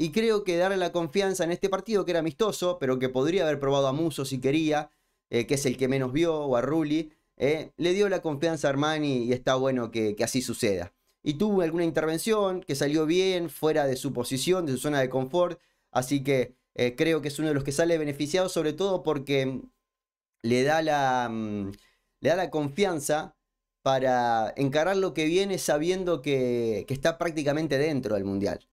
Y creo que darle la confianza en este partido, que era amistoso, pero que podría haber probado a Muso si quería, eh, que es el que menos vio, o a Rulli, eh, le dio la confianza a Armani y está bueno que, así suceda. Y tuvo alguna intervención que salió bien, fuera de su posición, de su zona de confort. Así que eh, creo que es uno de los que sale beneficiado, sobre todo porque mm, le da la, mm, le da la confianza para encarar lo que viene sabiendo que, está prácticamente dentro del Mundial.